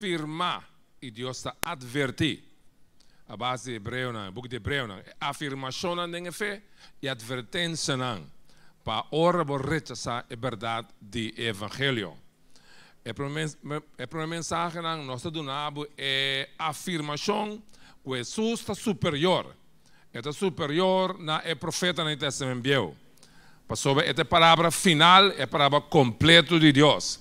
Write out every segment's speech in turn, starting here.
afirmar e Deus está advertir. A base de Hebreu, é? o book de Hebreu, é? É afirmação na é fé e advertência na Para ora vou rechazar a verdade do Evangelho. A primeira mensagem que nós donamos é afirmação que Jesus está superior. Está superior na é profeta na Testamento Bíblico. Passou esta palavra final, é a palavra completa de Deus.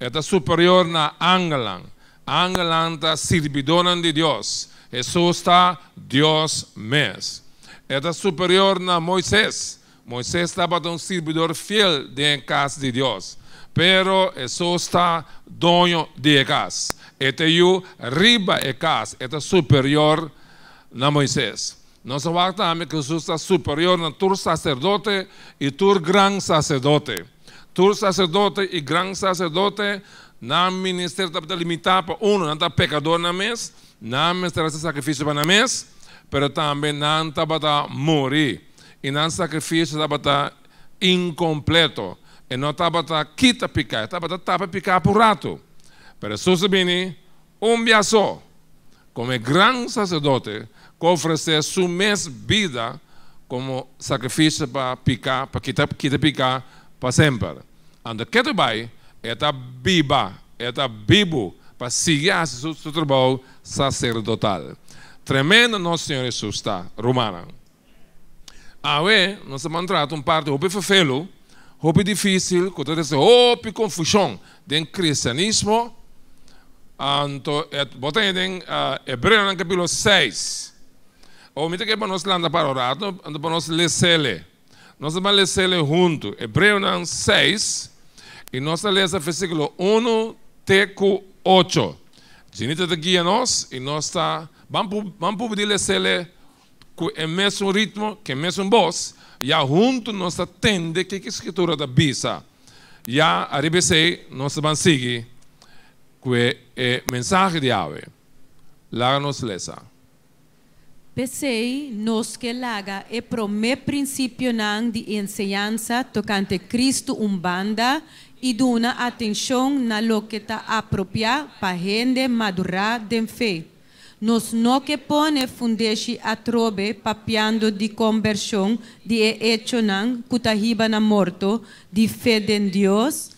Está superior na Angelan. angelanta servidora de Dios. eso está Dios mes. Era superior a Moisés. Moisés estaba un servidor fiel de casa de Dios. Pero eso está dueño de casa. Este yo riba de casa. superior a Moisés. No se va a que Jesús está superior a tu sacerdote y tu gran sacerdote. Tu sacerdote y gran sacerdote não ministério está para limitar para um, não está pecador na mesa, não é está sacrifício para na mesa, mas também não está para morrer. E não sacrifício está para incompleto. E não está para quita picar, está para tapa picar por rato. Mas Jesus vem um dia só, como grande sacerdote, que ofereceu sua mesma vida como sacrifício para picar, para quitar, quitar picar para sempre. Anda, que tu vai? esta é viva, esta é vivo para seguir seu, seu trabalho sacerdotal. Tremendo nosso Senhor Jesus está, romana. É, nós nosso mantrato, um parte, o fefelo, o difícil, que acontece, o confusão, do cristianismo, anto, et, botem, den, uh, Hebreu, no capítulo 6. O mito que nós landa para orar, para nós lemos ele. Nós vamos ler ele junto. Hebreu 6, nós vamos ler o versículo 1, teco 8. Chinita te guia nos e nós está. Vamos poder pedirle com el mismo ritmo, com el mismo voz. e junto nós atende que a escritura da bisa. Ya arribesei nós vamos seguir com é mensagem de ave. Laga nos lesa. Pensei nos que laga e prome princípio nan de ensinança tocante Cristo um banda y una atención na lo que está apropiado para gente madurar de fe. Nos no que pone fundeixe atrobe trobe papiando de conversión de echonan na morto de fe en Dios,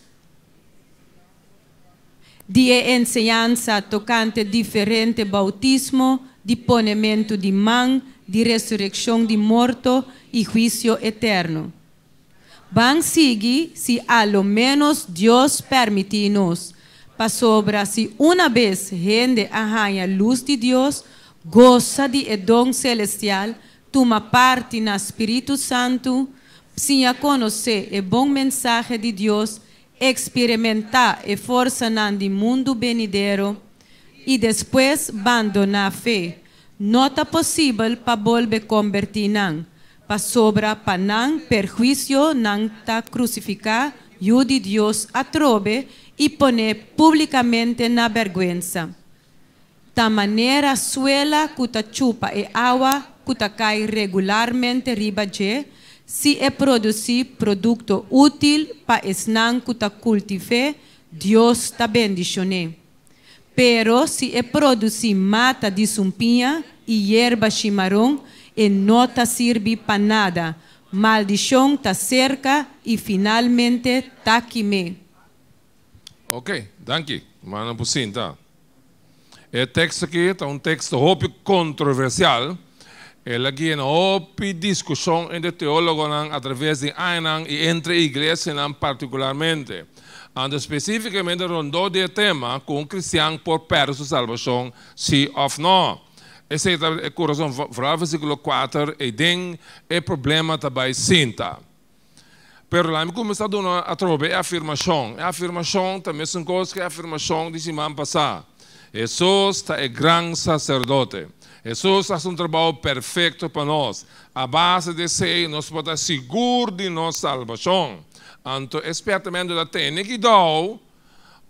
de enseñanza tocante diferente bautismo, di ponemento de man, di resurrección de morto e juicio eterno. Vão seguir se ao menos Deus permitir-nos. Para sobra, se uma vez rende a a luz de Deus, goza de don celestial, toma parte na Espírito Santo, se a conhecer e bom mensagem de Deus, experimentar a força do mundo benidero e depois abandonar a fé. Nota possível para volver convertir não Pasobra panang perjuicio nanta crucificar, yudi Dios atrobe y pone públicamente na vergüenza. Ta manera suela chupa e agua cae regularmente riba si e produci producto útil pa esnan cuta cultive, Dios ta bendicione. Pero si e produci mata de sumpia y hierba chimarrón, e nota serve para nada. Maldição está cerca e finalmente está aqui. Ok, danke. Mano Pusin, tá. O texto aqui está um texto muito controversial. Ele aqui é hopi discussão entre teólogos né, através de Ainan e entre igrejas né, particularmente. Ando especificamente rondou de tema com um cristão por perto salvação, sim ou não é o coração para versículo 4, e tem é problema também sinta. Pero lá me começa a dar a tropa, é afirmação. É afirmação também são coisas que é afirmação de semana passada. Jesus é grande sacerdote. Jesus faz um trabalho perfeito para nós. A base de ser, nós podemos estar seguros de nossa salvação. Então, espertamente da técnica e dou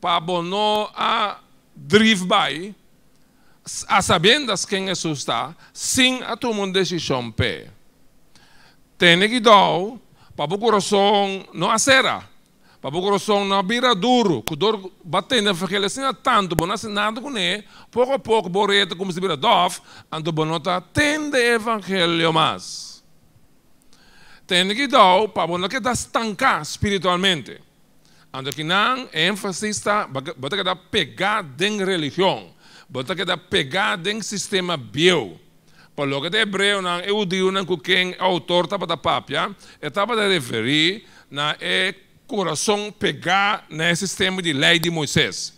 para abonar a drive-by, a sabiendas quem Jesus está, sim a tomar uma decisão pé. Tem que dar para o coração não acera, para o coração não virar duro, que dor batendo, porque ele assim tanto, não assim nada com ele, pouco a pouco, borreta como se vira dof, ando bonota, tende evangelho mais. Tem que dar para não que está estancar espiritualmente. Ando que não, ênfase está, vai ter que dar pegar em religião. Bota que dá pegada em sistema bio. Para logo de hebreu, não, eu digo não, que quem é autor estava da papia, estava de referir na é coração pegar nesse sistema de lei de Moisés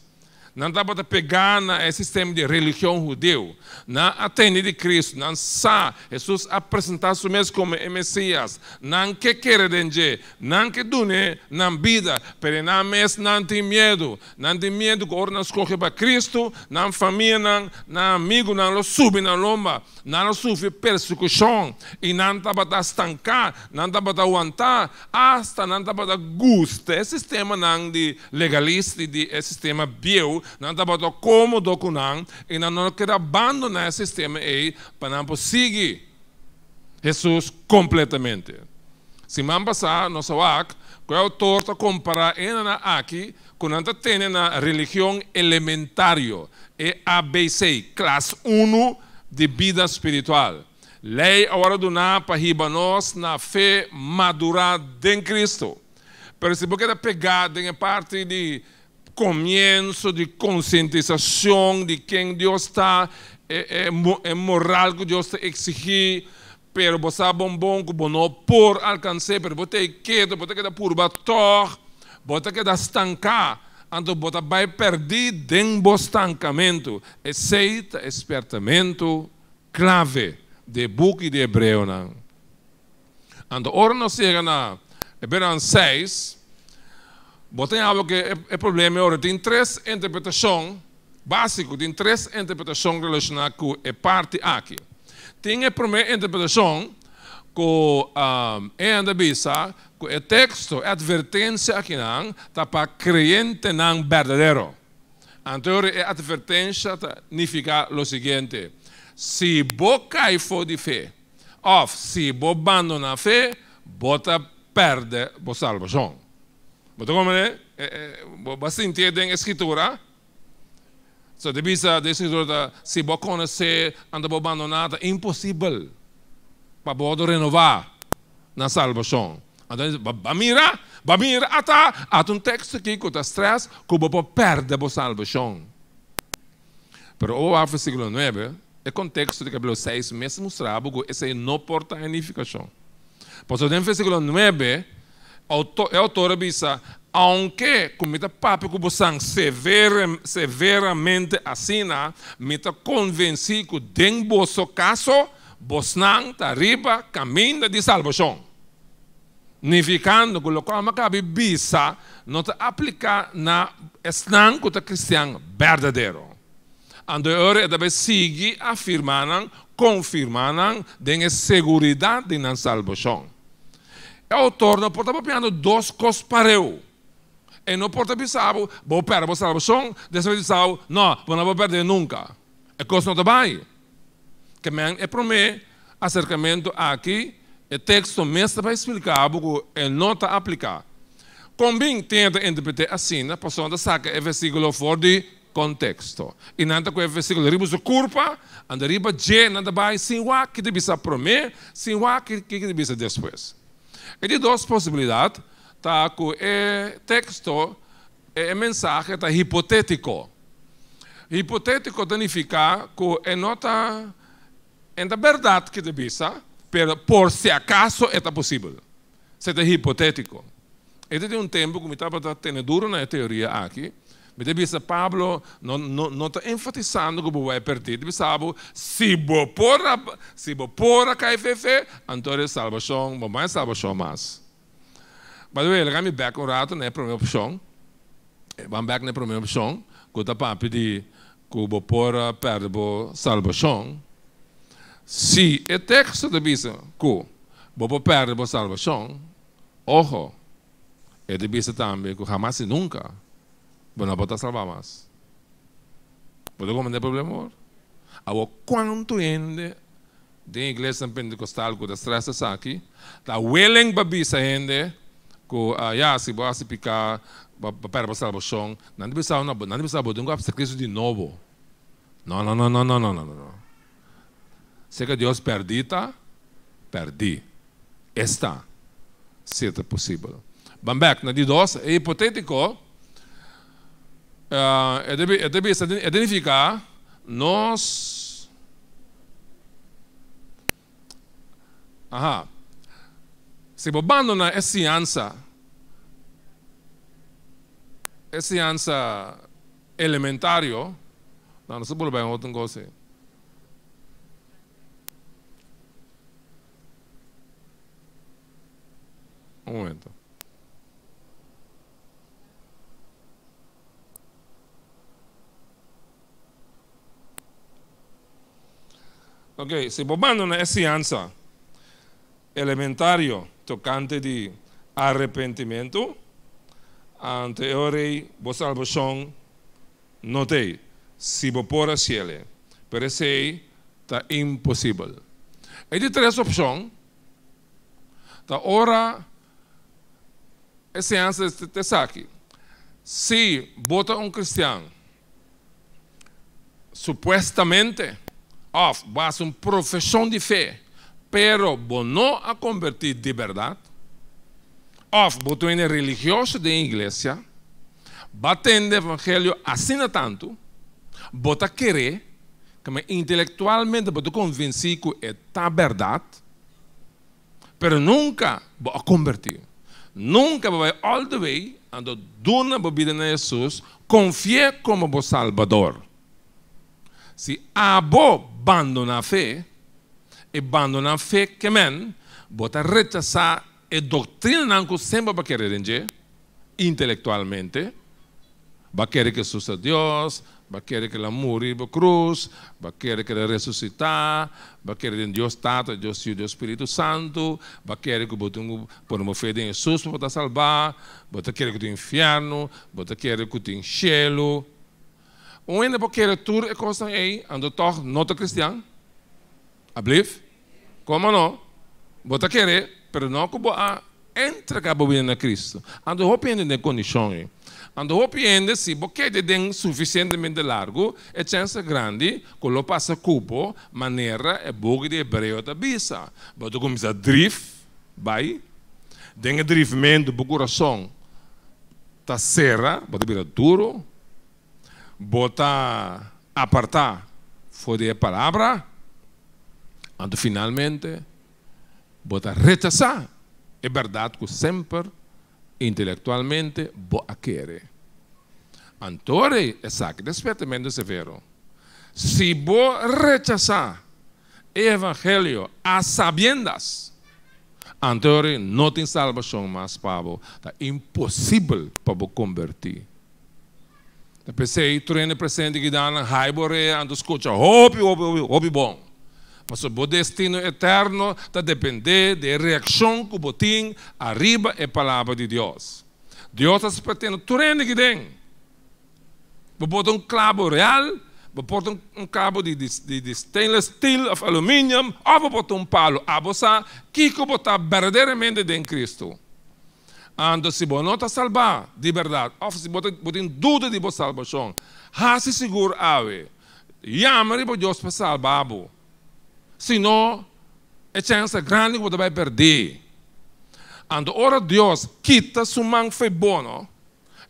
não dá para pegar no sistema de religião judeu, não atende de Cristo, não sabe Jesus apresentar-se mesmo como Messias, não que quer dizer, não que dune, não vida, mas não mesmo não tem medo, não tem medo que agora nós corre para Cristo, não família, não, não amigo, não lo sube na lomba, não sofre persecução, e não dá para estancar, não dá para aguentar, hasta não dá para gostar, esse sistema não de legalista, de, de sistema bio, não trabalhou como dokunan e não quer abandonar o sistema aí para não seguir Jesus completamente. passar no nosso acto, que o comparar está comparando aqui com nós tem na religião elementário, é ABC, classe 1 de vida espiritual. Lei agora do para nós na fé madurada em Cristo. se você quer pegada em parte de comienzo de concientización de quién Dios está, es eh, eh, eh, moral que Dios te exige, pero vos está bombón que vos no por alcanzar, pero vos te quieto, vos te por purbator, vos te queda estancado. entonces vos vai perder dentro estancamento. Aceita espertamento clave de book de Hebreu. Então, ora nós chegamos na Hebreus 6, você tem algo que é, é problema agora. Tem três interpretações básicas, tem três interpretações relacionadas com a parte aqui. Tem a primeira interpretação com um, a da Bíblia, com o texto, a advertência aqui não, está para crente não verdadeiro. Anterior a advertência significa o seguinte: se boca e for de fé, ou se você abandona a fé, você perde a salvação. Botaram você entende a escritura? So, de bisa de escritura, se você conhecer, anda abandonada, é impossível para poder renovar na salvação. Então, vai mirar, para mirar, até, há um texto que está stress, que você perde a salvação. Mas, o versículo 9, o contexto de capítulo 6 mesmo mostrava que isso não porta a Por isso, no versículo 9, é autoriza, aunque comita papo que você severamente assina, meta tá convenci que den vosso é caso, você está arriba caminho de salvação. Nificando, colocamos a Bíblia, não tá aplicar na é estanco da tá cristão verdadeiro. Ando ora deve sigi afirmando, confirmando, den segurança na salvação é torno, do porta-papiano dos cospareu. E no porta-pisavo, vou perder a salvação, dessa vez salvo, não, não vou perder nunca. É coisa não vai. Que me é para mim, acercamento aqui, é texto mesmo para explicar, porque é não está aplicar. Combin tenta interpretar assim, a pessoa saca o versículo fora de contexto. E não está com o versículo, riba sua culpa, anda riba, je, nada vai, sim, o que deve ser para mim, sim, o que deve ser depois. E duas possibilidades. Tá, o texto, o mensagem, está hipotético. Hipotético significa que é nota, é da verdade que te pensa, pero por se acaso é possível. Se é hipotético. Este é um tempo que me estava tendo duro na teoria aqui. Viste, Pablo non, non, non está enfatizando que vai perder. Ele sabe, se vou pôr a, se vou pôr a KFF, então salvação, vou mais salvação mas By the way, ele me eh, back um rato, né, primeira opção. Vamos back na primeira opção, que está papi de que vou pôr a perder salvação. Se o texto de vista que vou perder salvação, ojo, ele disse também que jamais e nunca vos no podés salvar mais pode comandar por el amor. A vos quanto ende de iglesia en pentecostal que destrezas aqui, tá willing babisa ende que ah, a si vos hace picar para para o chão não precisa não, não precisa botar um sacrifício de novo. Não, não, não, não, não, não, não, não. Se que Deus perdita, perdi. Está. Se é possível. Bambeck, na de dois, é hipotético, ah, é deve, eu é deve identificar é é nós. Aha. Se abandona essa ciência, essa ciência elementário, não, se pode bem outra coisa. Um momento. Ok, si mando una enseñanza elementario tocante de arrepentimiento, ante ore vos salvación, note, si vos por cielo, pero ese está imposible. Hay tres opciones. Ahora, enseñanza ansia te Si Si bota un cristiano, Supuestamente of was uma profissão de fé, pero não a convertir de verdade. of between religioso de iglesia, batendo evangelho assina tanto, bota querer, que intelectualmente bota convencer que é tá verdade, pero nunca a convertir. Nunca vai all the way, ando dona bebida na Jesus, confie como o Salvador. Se a bo abbandona a fé, abandona a fé que men, bota rechazar a doutrina nanco sempre vai querer intelectualmente, vai querer que suça Deus, vai querer que ele morra na cruz, vai querer que ele ressuscite, vai querer que Deus Tato, Deus Filho, Deus Espírito Santo, vai querer que botem por uma fé em Jesus para salvar, vai querer que o inferno, vai querer que o cielo, Onde porque tur é coisa aí, ando tor nota cristã. Ablif? Como não? Bota querer, pero não que boa entrega a Bíblia na Cristo. Ando ropiendo de condições. Ando ropiendo se porque de den suficientemente largo, é chance grande que lo passa cubo maneira é bug de hebreu da bisa. Bota começa drift, vai. Den driftmento do coração. Tá serra, bota vira duro, bota apartar foi a palavra, e finalmente bota rechazar. É verdade que sempre intelectualmente a querer. Antore é saque, despeitamente severo. Se vou rechazar evangelho a sabiendas, Antore não tem salvação mais para É tá impossível para convertir. Pensei, Pesej utrujene predsjednik dana hajbore, ando skoča hopi, hopi, hopi bom. mas o bo destino é eterno da tá depende da reação que o tem arriba é palavra de Deus. Deus está esperando tudo que tem. Vou botar um cabo real, vou botar um cabo de, de, de stainless steel, of aluminium, ou vou botar um palo a que que eu botar verdadeiramente em Cristo ando se bom, não está salvar, de verdade. Of se botem, botem dúvida de boa salvação. Há se seguro ave. Yamari para Deus para salvar. Senão, é chance grande que você vai perder. Ando ora Deus quita sua mão foi bono.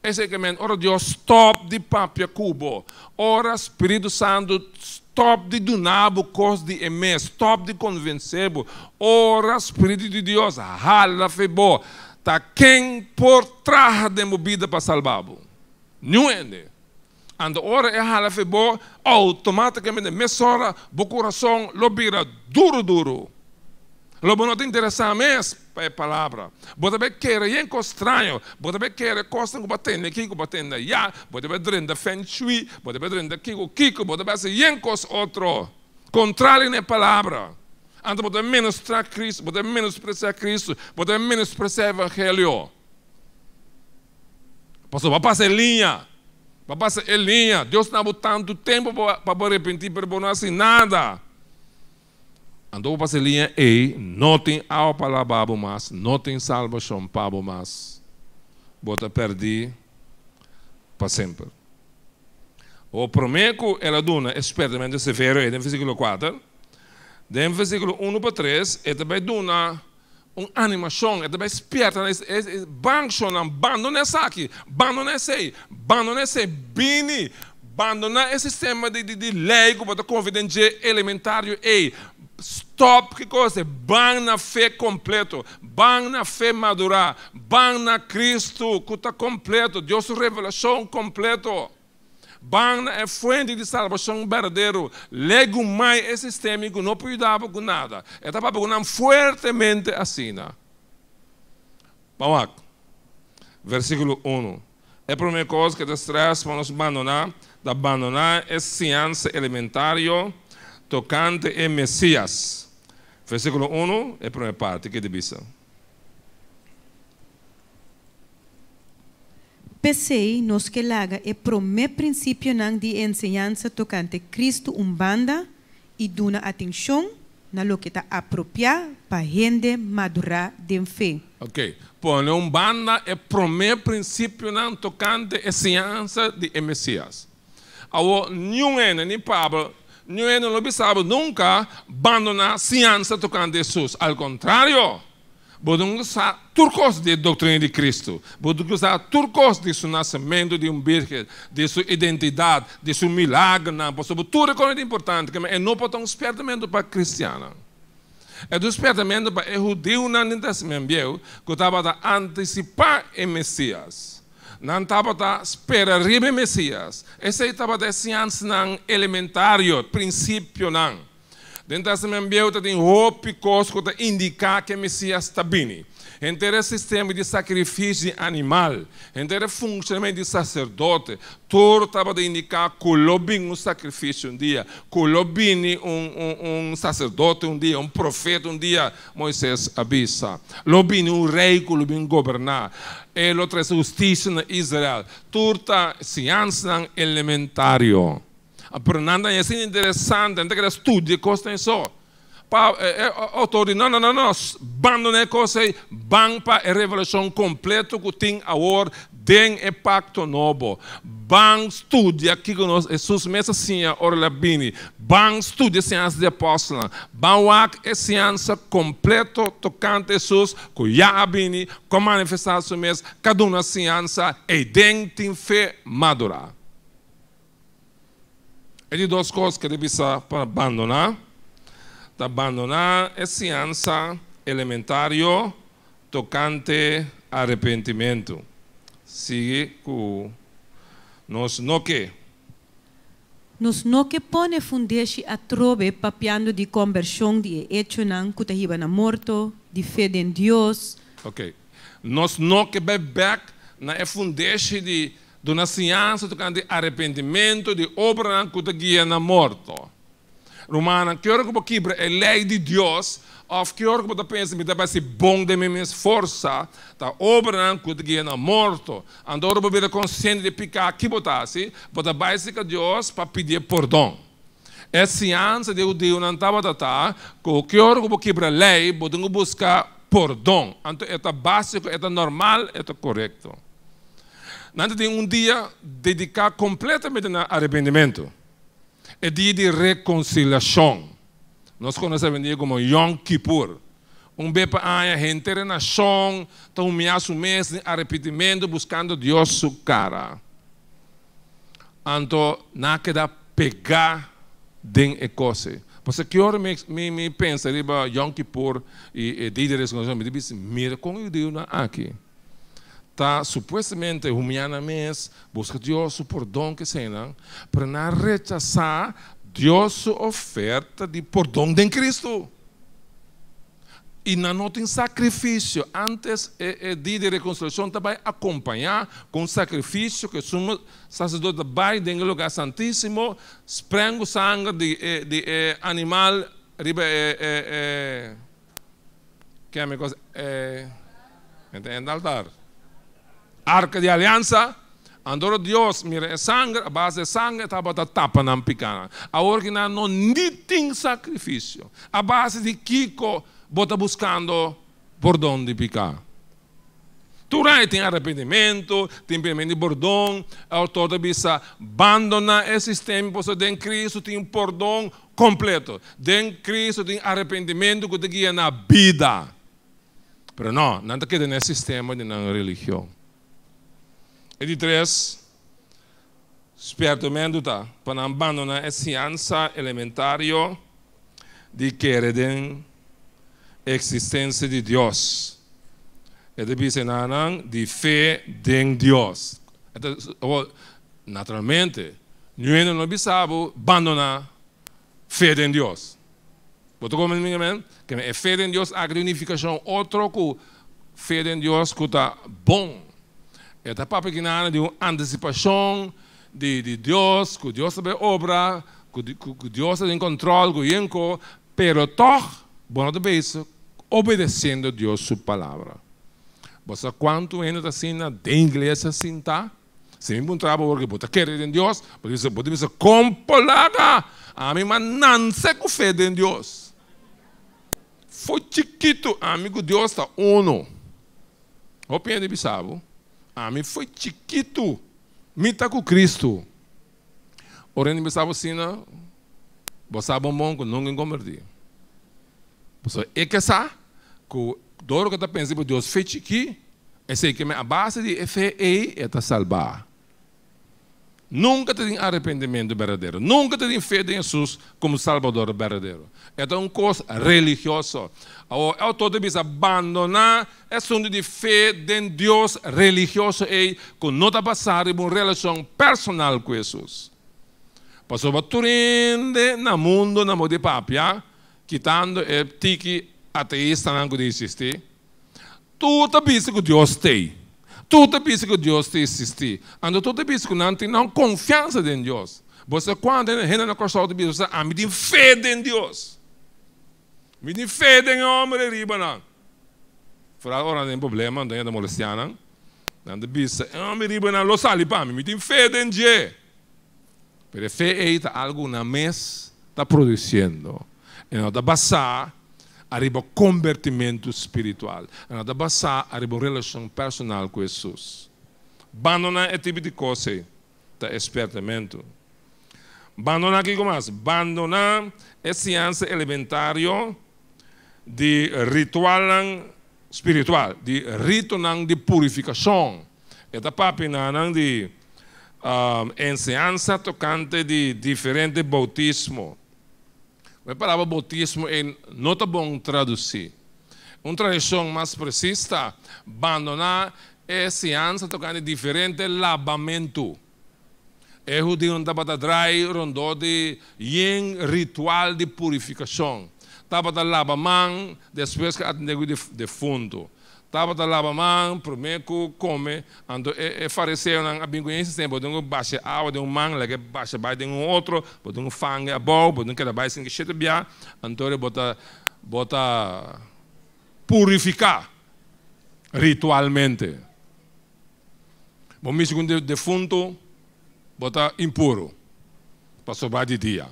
Esse que men, ora Deus stop de papia cubo. Ora Espírito Santo stop de dunabo cos de emes, stop de convencebo. Ora Espírito de Deus, hala bom está quem por trás de movida para salvar. Não é. Ando ora é hala febo, automaticamente sora o coração lo duro duro. Lo não te interessa mais mesma é palavra. Você vai querer algo estranho. Você vai querer coisas que batem aqui, que batem allá. Você vai render feng shui. Você vai de kiko kiko, Você vai fazer algo outro. Contrário na palavra. Andra både ministrar Kristo, både menosprezar Cristo, både menosprezar Evangelho. Pastor, vai passar em linha. Vai passar em linha. Deus não deu tanto tempo para arrepender, para não assim nada. Andou para a linha e não tem ao palavra mais, não tem salvação para mais. Bota perdi para sempre. O promeco ela duna, espertamente severo, é no versículo 4 um versículo 1 para 3, é também dona uma animação, é também esperta, é banco, abandona essa aqui, abandona essa aí, abandona essa aí, bini, abandona esse sistema de, de, de leigo para convidente elementar, ei, stop, que coisa? Ban na fé completo, ban na fé madura. ban na Cristo, que está completo, Deus revelação completo. Barna é fonte de salvação verdadeiro. Lego mais é sistêmico, não cuidava com nada. Está para fortemente assim. Vamos lá. Versículo 1. É a primeira coisa que Deus para nos abandonar. De abandonar é ciência elementário tocante em Messias. Versículo 1 é a primeira parte. Que divisão? PCI nos que laga e prome princípio nang di ensinança tocante Cristo umbanda e duna atenção na lo que está apropriar para rende madurar de fé. Ok. Bom, umbanda é e prome princípio nang tocante ensinança de Messias. Awo nenhum ene, ni Pablo, nenhum ene não sabe nunca abandona a ciência tocante Jesus. Al contrário, Podem usar turcos de doutrina de Cristo, podem usar turcos de seu nascimento de um virgem, de sua identidade, de seu milagre, sobre tudo que é importante, que não para um despertamento para cristiana. É um despertamento para o judeu na que estava a antecipar o Messias. Não estava a esperar o Messias. Esse estava a ciência elementário, princípio não. Dentro dessa ambiente tem roupa cosco para indicar que Messias está bem. Entre o sistema de sacrifício animal, entre o funcionamento de sacerdote. Tudo estava para indicar que um sacrifício um dia, que um, um, um sacerdote um dia, um profeta um dia, Moisés avisa. Lobin um rei que Lobin governar. Ele traz justiça na Israel. Tudo está ciência elementário. Brunanda är så interessante, jag tänker att studiekosten är så. Autor não, não, não, não, bando ne né, kosei, bang pa é revolução completo que tem agora, den é pacto novo. Bang estudia aqui com nós, Jesus mesmo assim, Orlabini. Bang estudia ciência de apóstolo. Bang wak é ciência completo tocante Jesus, com abini com manifestação mesmo, cada uma ciência, e den tem fé madura. É de duas coisas que ele precisa ah, para abandonar. Para tá abandonar a ciência elementário tocante arrependimento. Sigue com nós no que. Nos no que pone fundeixe a trove papiando de conversão de hecho nan kutahiba na morto, de fé em Deus. Ok. Nós no que back na fundeixe de de uma ciência tocante arrependimento de obra que te guia na morte. Romana, que hora que eu quebra a lei de Deus, of que hora que eu penso, me deve ser bom de minha força, da obra que te guia na morte. Andor eu vou consciente de picar que botasse, bota base que Deus para pedir perdão. É ciência de Deus não estava tata, que que hora que eu a lei, eu buscar perdão. Então, é tá básico, é tá normal, é tá correto. Antes de um dia dedicar completamente ao arrependimento. É dia de reconciliação. Nós conhecemos dia como Yom Kippur. Um bem para a gente nação, então me assumes de arrependimento buscando Deus sua cara. Então, não dar pegar de e coisa. Você que hora me, me, me pensa, Yom Kippur e, e dia de reconciliação, me diz, mira como eu digo aqui está supostamente humilhando mês, busca Deus o perdão que sena, para não rejeitar Deus oferta de perdão eh, eh, de Cristo. E não, não tem sacrifício. Antes é, é dia de reconstrução eh, também acompanhar com sacrifício que somos sacerdote vai de um lugar santíssimo, esprenge o sangue de, de, de, animal, riba, é, é, é, que é a minha coisa, é, é, altar arca de aliança, andou Deus mira é sangue, a base de sangue, está botando tapa na picana. A orquina não tem sacrifício. A base de Kiko bota buscando por onde picar. Turai tem arrependimento, tem perdimento de perdão, a autor bisa abandona esses tempos, de Cristo tem um perdão completo. De Cristo tem arrependimento que te guia na vida. Mas não, não te ter nesse sistema de não religião. 23 abandonar per abbandonare l'esigenza de querer a existência de Deus. E diz nanan de fé em Deus. Então, naturalmente, ninguém não sabe abandonar fé em Deus. Você como amém? Que é fé em Deus, a unificação outro a fé em Deus que está bom. Esta papo que nada de uma antecipação de, de Deus, que Deus sabe obra, que, que Deus tem controle, que enco, pero toch, bueno de beijo, obedecendo a Deus sua palavra. Você quanto entra assim na de igreja assim tá? Se me encontrava porque você quer em Deus, porque você pode com compolaga a minha mas não se fé em Deus. Foi chiquito, amigo Deus está uno. Opinião de Bissau. Ah, me foi tiquito. Me está com Cristo. Orando me estava assim, não? Você é bom, não nunca converti. Você é que sabe que dor que está pensando, Deus fez aqui, esse que a base de fé é está salvar. Nunca tem arrependimento verdadeiro. Nunca tem fé em Jesus como Salvador verdadeiro. Então, é uma coisa religiosa. O autor deve abandonar esse é mundo de fé em Deus religioso e com nota passar em uma relação personal com Jesus. Passou para Turinde, no mundo, na de papia, quitando o é, tique ateísta não existe. existir. Tudo isso que Deus tem. Tudo isso que Deus te existe. Ando tudo isso que não tem não confiança em Deus. Você quando entra ah, no coração de Deus, você a me tem fé em Deus. Me tem fé em homem riba não. Por agora tem problema, não é da molestiana. Não de bisa, homem riba lo sali para mim, me tem fé em Deus. Pero fé é algo na mesa está produzindo. E não está basar arriba convertimento espiritual. Nada basta, arriba relação personal com Jesus. Abandonar esse tipo de coisa, tá espertamento. Abandonar aqui mais? abandonar é ciência elementario de ritual espiritual, de rito de purificação. etapa papina de uh, ensinança tocante de diferente bautismo a palavra batismo é nota bom traduzir. Uma tradução mais precisa, abandonar é ciência tocando diferente lavamento. É o de um tabatadrai rondou de um ritual de purificação. da lavamão, depois que atendeu de fundo. Tabata lava man, primeiro que come, ando é, é fariseu na abinguense sempre, podem baixa água de um man, lege baixa bai de um outro, podem um fangue a bom, podem que da bai sem que chete bia, antore bota bota purificar ritualmente. Bom, me segundo defunto, bota impuro, para sobrar de dia.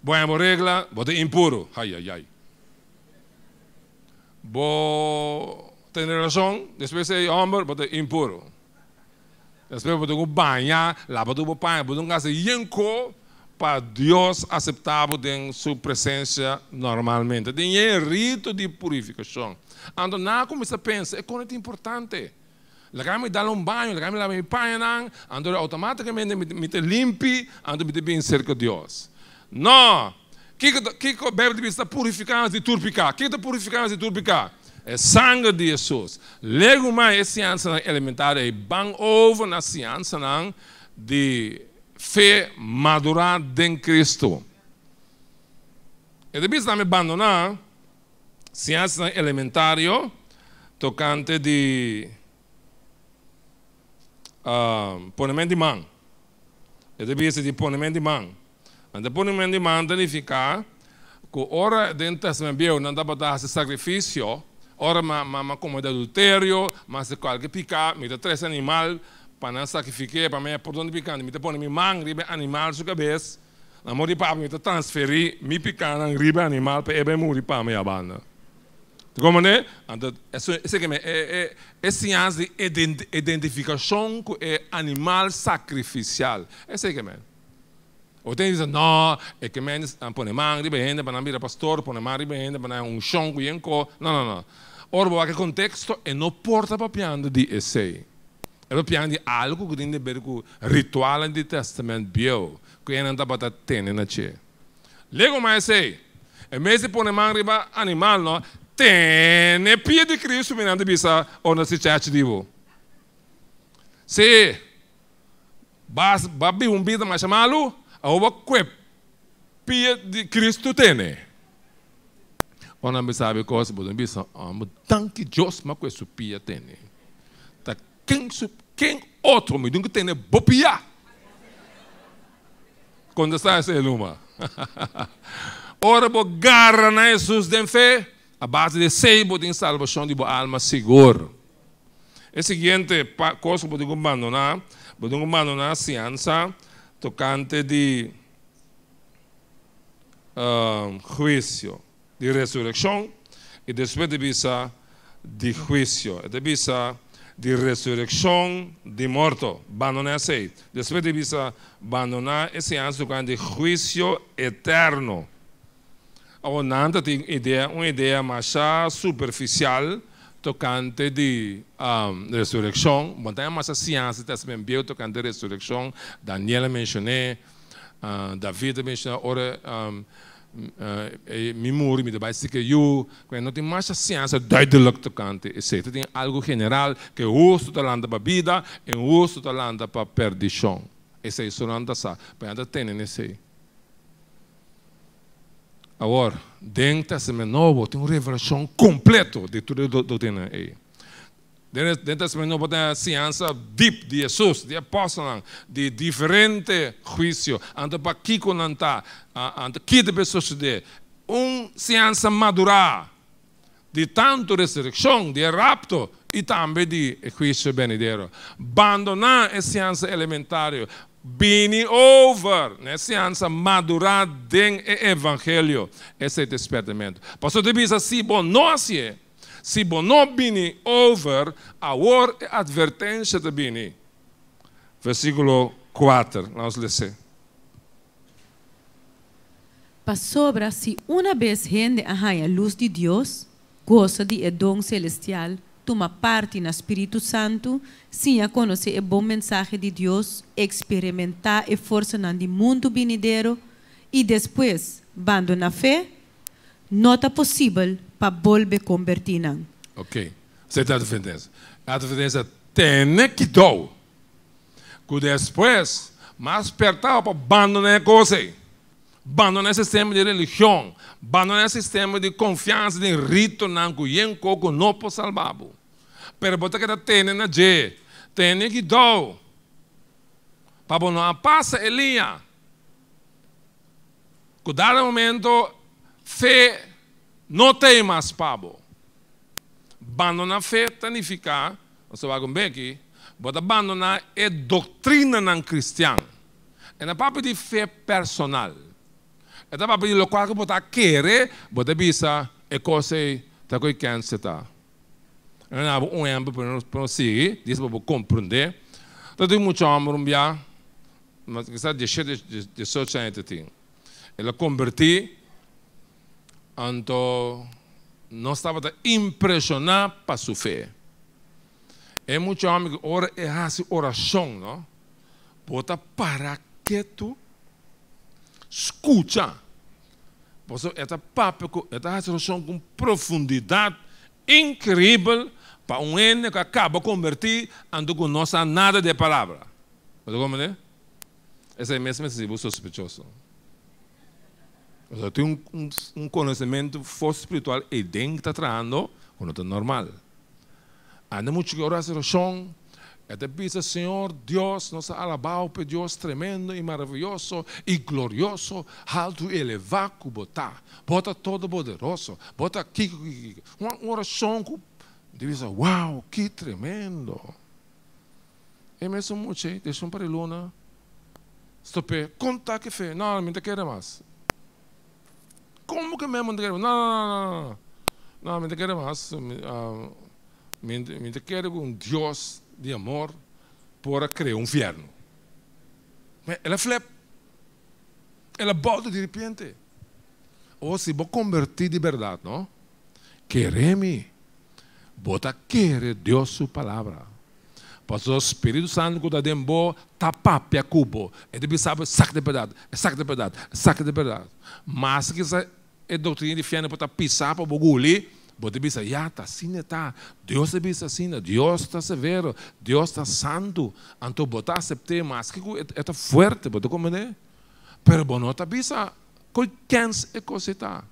Boa regra, bota impuro, ai ai ai vou ter relação, depois é homem, vou ter impuro. Depois vou ter que banhar, lavar o banho, vou ter que fazer yanko para Deus aceitar em sua presença normalmente. Tem um rito de purificação. Então, não como você pensa, é quanto importante. Lagay me dá um banho, lagay me lava minha panha, ando automaticamente me, me limpe, ando me te bem cerca de Deus. Não! O tá que, que a Bíblia diz? Está purificado de turpicar. O que está purificado de turpicar? É sangue de Jesus. Lego mais, a é ciência elementar é bem ovo na ciência de fé madurada em Cristo. E é depois também me abandonar ciência elementar tocante de uh, ah, ponimento de mão. E é depois de ponimento de mão. Anda por um me identificar ficar, que ora dentro se meu não dá para dar sacrifício, ora ma ma ma como é de adultério, mas qualquer pica, me dá três animal para não sacrificar, para me por onde picar, me dá por me mangri animal sua cabeça. Na morte para me dá transferir, me picar na riba animal para ebe morrer para me abana. Tu compreende? Então, esse que é é, é esse de identificação com é animal sacrificial. Esse que é o Ustedes dicen, no, es que me ponemán ribende, para mira pastor, ponemán ribende, para un chão guienco. Não, não, não. Ora, que contexto e não porta para piano de essay. Era piando de algo que tem a ver com ritual de testamento bio, que ainda está para ter na che. Lego mais essay. E mesmo ponemán riba animal, não, tem pia de Cristo, menando bisa, ou na se chate divo. Se, Bas, babi um bida mais chamá a uma pia de Cristo tene, Ona me sabe cosa, mas ah, me sabe, amo tanto Deus, mas que supia tem. Tá quem quem outro me dunga tem bopia. Quando está esse luma. Ora bo garra na Jesus den fe a base de seibo de salvação de boa alma seguro. É seguinte, coisa que eu digo abandonar, eu digo abandonar a ciência, tocante de uh, ah, juízo, de ressurreição, e depois visa de juízo, visa de ressurreição de morto, abandonar abandonarse. Depois visa abandonar esse ano tocante de juízo eterno. tem ideia, uma ideia mais superficial, tocante de um, ressurreição. Bom, tem mais a ciência também viu tocante de ressurreição. Daniela mencionou, uh, David mencionou, ora, um, uh, memória, me que eu, não tem mais a ciência duidelijk tocante, etc. Tem algo general que o uso está landa para a vida e o osso está para a perdição. Esse é isso, não anda só. Mas ainda tem nesse aí. Agora, dentro semana nova tem uma revelação completa de tudo que eu tenho aí. Dentro da semana nova tem a ciência deep de Jesus, de apóstolo, de diferente juízo. Anda para aqui com anda, anda aqui deve suceder. Uma ciência madura de tanto ressurreição, de rapto e também de juízo benedeiro. Abandonar a ciência elementar, Bini over. Nesse né? ansa madurar den evangelho. Esse é despertamento. Pastor te diz assim, bom, nós é. Se bom, não bini over, a hora é advertência de bini. Versículo 4, nós lemos. Pasobra, se uma vez rende a luz de Deus, goza de edom celestial toma parte no Espírito Santo, sim, a conhecer a boa mensagem de Deus, experimentar a força no mundo vindouro e depois, bando na fé, nota possível para volver convertir. Ok. Você está diferença. A diferença tem que dar. Que depois, mais apertado para abandonar coisas abandonar o sistema de religião, abandonar o sistema de confiança, de rito, não que não pode salvar. Perbuta kita tene na je. Tene ki do. Pabo no apasa Elia. Kudara momento fe não tem mais pabo. Bando na fe tanificar, você vai com bem aqui, bota bando na é doutrina não cristã. É na papo de fé personal. E na papo de lo qual che botar querer, bota bisa, é coisa, tá coi quem se não um tempo para não seguir, isso para compreender. Então, tem muito amor, um bia, mas que sabe, deixar de de sociedade tem. ele converti, então não estava impressionado impressionar para sua fé. É muito homem que ora é assim, oração, não? Bota para tu escuta. Você, esta papo, esta oração com profundidade incrível para um N que acaba de convertir, ando com nossa nada de palavra. Mas como é? Esse é mesmo esse sospeitoso. Eu tenho um, um, um conhecimento forte espiritual e dentro que estar quando está normal. Anda muito que orar oração, até pensa, Senhor, Deus, nós alabau, Deus tremendo e maravilhoso e glorioso, alto e elevado, botar. Bota todo poderoso, bota aqui, uma oração com Divisa, wow, que tremendo. E mesmo muchos deixam para a luna. Stopé, conta que fez. Não, não quero mais. Como que mesmo não quero? Não, não, não. Não, não, não quero mais. Não, não quero um Deus de amor para criar um inferno. Ela flip. Ela volta de repente. Ou oh, se vou convertir de verdade, não? querer-me? Bota querer Deus sua palavra. Pois o Espírito Santo que tem bo tapa pia cubo. E deve saber saco de verdade, saco de verdade, é saco de verdade. É mas que essa é doutrina de fiana né, para pisar para boguli, você pensa, já está assim, está. Né? Deus é assim, Deus está severo, Deus está santo. Então, você aceita, mas que é, é forte, você compreende? Mas não está pensando, com quem é que você está?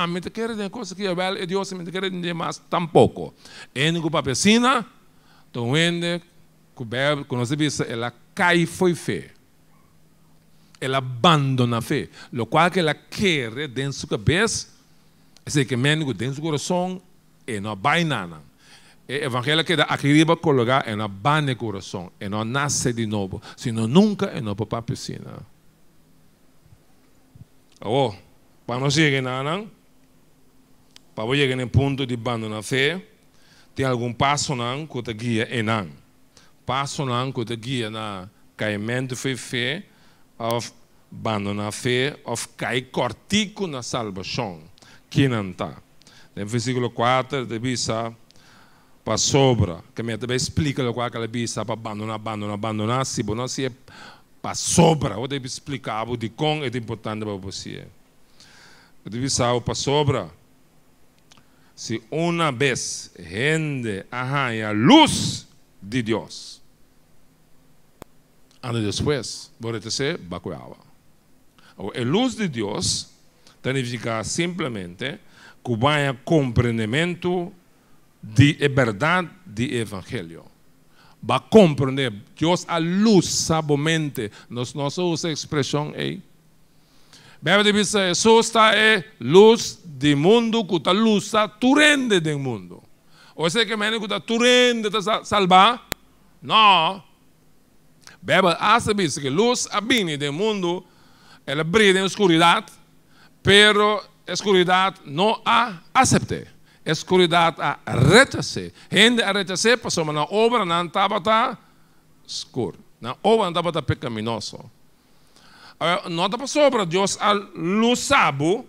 Ah, me te querer de coisa que é bela, Deus me te querer de mais tampouco. Engo para a piscina, então ende, coberto, quando você vê, ela cai foi fé. Ela abandona a fé. Lo qual que ela quer dentro de sua cabeça, é que menos dentro do coração, e não vai nada. O evangelho que arriba colocar é banda bane coração, e não nasce de novo, senão nunca é não para piscina. Oh, para não seguir nada, não? para você chegar no ponto de abandonar tem algum passo não que te guia e não. Passo não que te guia na caimento de fé, ou abandonar a fé, ou cair cortico na salvação, que não está. No versículo 4, diz para sobra, que me também explica o que ele diz, para abandonar, abandonar, abandonar, se não se é para sobra, eu devo explicar o de que é importante para você. Eu devo para sobra, se uma vez rende a luz de Deus. Ano depois, volete ser bacuava. A luz de Deus significa simplesmente que vai a compreendimento de verdade do Evangelho. Vai compreender Deus a luz, sabemente. Nós, a expressão é Bebede bisa Jesusta é luz do mundo, cuta luz turende do mundo. Ou seja, que menos cuta turende ta salvar? Não. Bebede hace bisa que luz abine do mundo, ela brilha em escuridade, pero escuridade não a acepte. Escuridade a rechace. Gente a rechace, passou na obra, não estava escura. Na obra, estava tabata pecaminosa nota passou para Deus, lo sabe,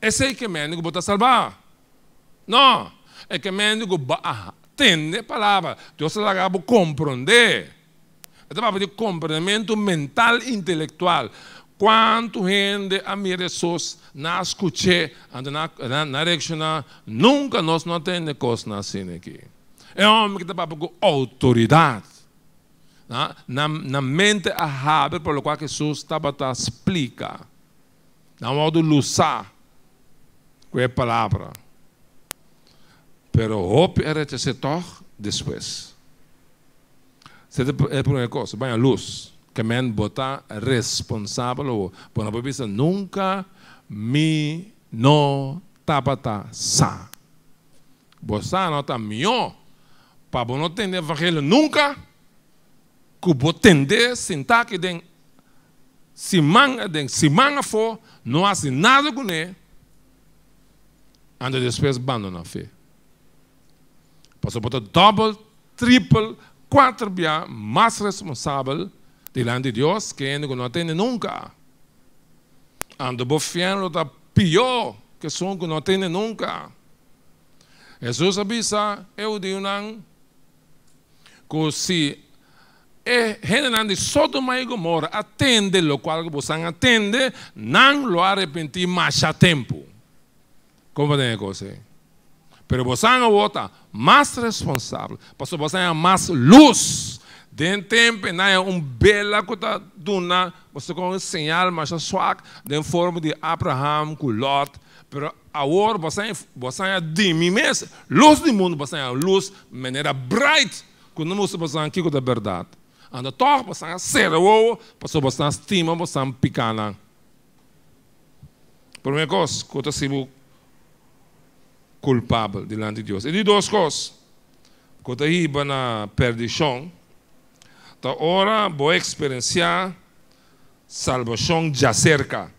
esse é que mendigo para salvar. Ah, não, é que mendigo a palavra. Deus largava compreender. Então, para de compreendimento mental e intelectual. Quanto gente a minha Jesus não escute, na, na, na reacciona, nunca nós não temos coisa assim aqui. É homem que está para autoridade na, na mente a por pelo qual Jesus estava a explicar. Não há de luzar, com a palavra. Pero hope era de setor depois. Se é a primeira coisa, bem a luz. Que men botar responsável, por na Bíblia nunca me não tabata sa. você não tá mion. Para não ter evangelho nunca que kubo tende sentaki den simanga den simanga for, não há nada com ele anda depois bando na fé passou botar double triple quatro bia mais responsável diante de Deus que ele não atende nunca anda bofiando da tá pior que são que não atende nunca Jesus avisa eu digo não que se es é general de Sodoma y Gomorra. Atende, lo qual vos atende, no lo arrepentí más a tiempo. Compreende cosa? Pero vos vota mais responsável. Pastor, você é mais luz. De um tempo, não é um bela coisa duna, você com um sinal mais suac de forma de Abraham, com Lot. Pero agora você, você é de Luz do mundo, você é luz, maneira bright, quando você aqui com a verdade anda to bosan sere wo paso bosan stima bosan pikana primeira coisa kota sibu culpável diante de Deus e de duas coisas kota hiba na perdição ta ora vou experienciar salvação já cerca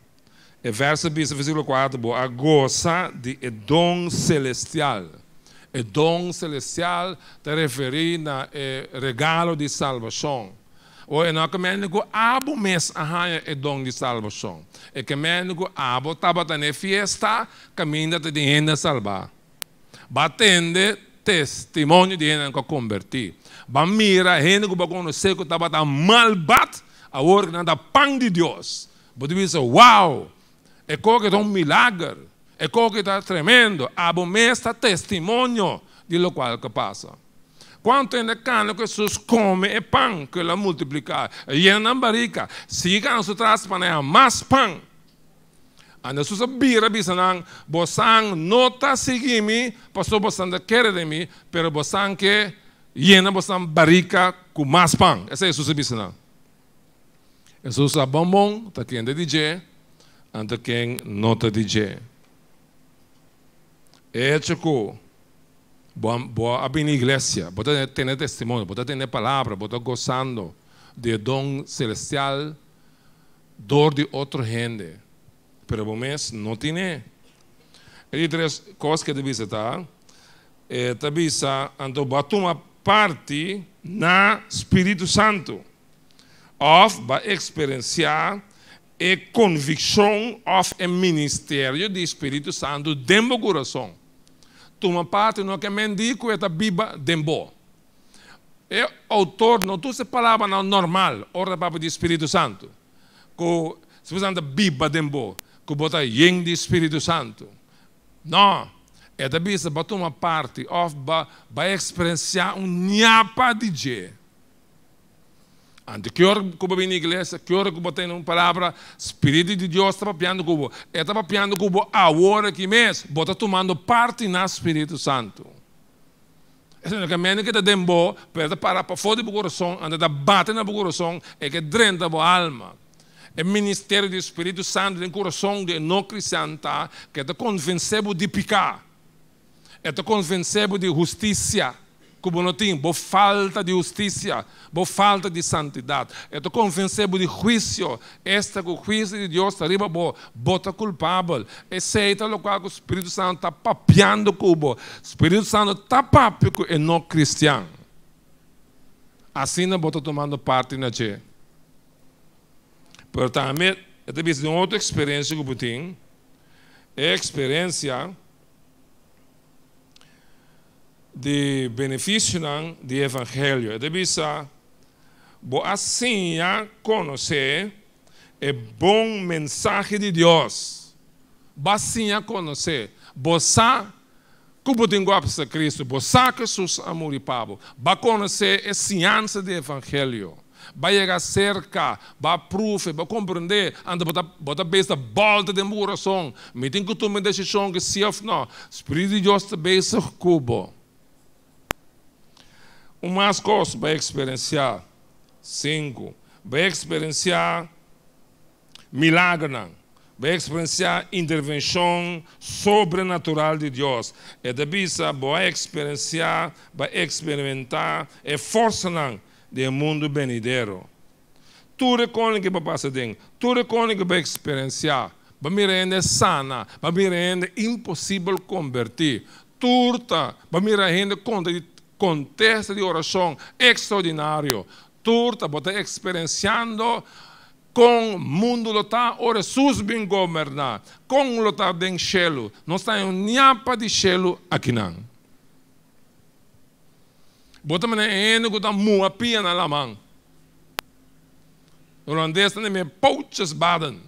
e verso 20, versículo 4, vou a goza de dom celestial é dom celestial, te referi na é, regalo de salvação. O é não que menino abo mês arranha é dom de salvação. É que menino abo estava na fiesta, caminha de a salvar. Batende testemunho de ainda que convertir. Bamira, ainda que conhecer que estava malbat, a ordem da pão de Deus. Você diz, uau, é como que é um milagre. E È qualcosa tremendo. Abbiamo messo testimonio di quello che passa. Quanto è nel cane che si come e pan che la moltiplicare. E non barica. Si can su traspane a mas pan. Anda su sabira bisanang bosang nota sigimi paso bosan da keredemi pero bosan ke yena bosan barika ku mas pan. Esa Jesus bisanang. Jesus a bombom, tá quem de DJ, anda quem nota DJ. ético, boa, boa abrir igreja, poder ter testemunho, poder ter palavra, estar gozando de dom celestial, dor de outra gente. Pero mês não tem. E três coisas que devem estar. É, deve estar, então, uma parte na Espírito Santo. Of, vai experienciar a convicção of um ministério de Espírito Santo dentro do coração turma parte no é que é mendico bíblia é biba dembo. É autor, não tu se palavra não normal, ora papo de Espírito Santo. Co, se você anda biba dembo, que bota yin de Espírito Santo. Não, é da se bota uma parte, of, ba, experienciar um nhapa de jeito. Antes que eu Cuba vem na igreja, que hora Cuba tem uma palavra, Espírito de Deus está papiando cubo. Ele está é papiando cubo a hora que mês, bota tomando parte na Espírito Santo. Esse é o caminho que está dembo, para parar para fora do coração, anda da bate na coração, é que drenta a alma. É ministério do Espírito Santo no coração de não cristão, que está convencendo de picar, é está convencendo de justiça como não tem, boa falta de justiça, boa falta de santidade. estou convencemos de juízo, esta o juízo de Deus arriba, boa, bota culpável, aceita o qual o Espírito Santo está papiando cubo, o Espírito Santo está papiando e não cristão. Assim não bota tomando parte na né, che. Portanto, eu tive outra experiência que eu tenho é experiência de não do Evangelho de visa vou assim a conhecer é bom mensagem de Deus. Assim a conhecer, bossa como tem a Cristo, bossa Jesus amor e pavo, vai conhecer a ciência do Evangelho. Vai chegar cerca, vai provar, vai compreender, anda botar besta balde de meu coração. Me tem que tomar decisão que se eu não, Espírito de Deus está bem cubo. O mais gosto vai experienciar. Cinco. Vai experienciar milagre. Vai experienciar intervenção sobrenatural de Deus. E é da bisa vai experienciar, vai experimentar a é força né, de mundo benedero. Tudo que vai passar dentro, tudo que vai experienciar, vai me render sana, vai me render impossível convertir turta, para me render é conta de contexto de oração extraordinário. Tu está experienciando com o mundo está ora Jesus bem governar, com lotar de bem não está em nhapa de chelo aqui não. Bota me ene que está mua pia na lamã. Holandês também me pouches baden.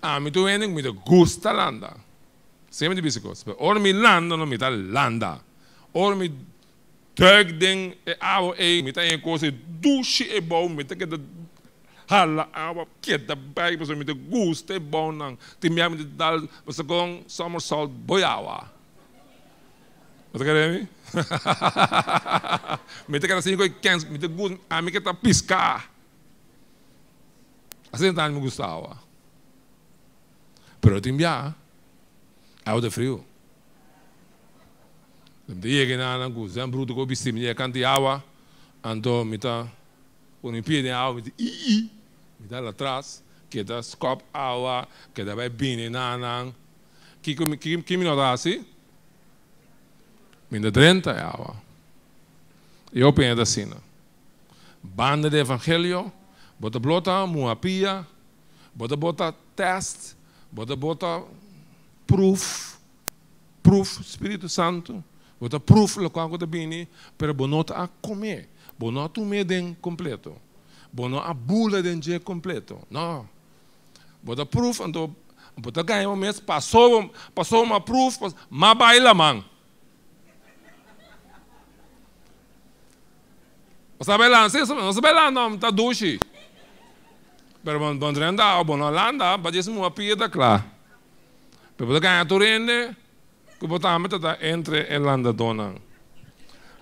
Ah, me tu ene me gusta landa. Same med bisikos. Or mi land no mita landa. Or mi tök den e awo e mita en kose dushi e bau mita ke de halla awa keda bai pa so mita guste bau nang. Ti mi amita dal pa so gong somersault boyawa. Wat kan je Met de kansen ik kans met de goed aan me keta piska. Asen tan me gustawa. Pero timbia. de frio. Diye gina na gu zan bruto ko bisi mi kan ti awa ando mita oni pie ne awa mita i i mita la tras ke da skop awa ke da bai bini na na ki ki ki mi no da si minda 30 awa eu penso assim banda de evangelho bota blota mua pia, bota bota test bota bota proef, proef, Espírito Santo, você proef lo qual você bini, pero bonota a comer, bonota o meden completo, bonota a bula den dia completo, não. Você proef, então, você ganha um mês, passou, passou uma proef, mas baila man. Você bailando, você, você bailando, não, está duche. Pero, quando andar, quando andar, para dizer uma piedade, claro. Pepecaturende, que botamos tá entre elanda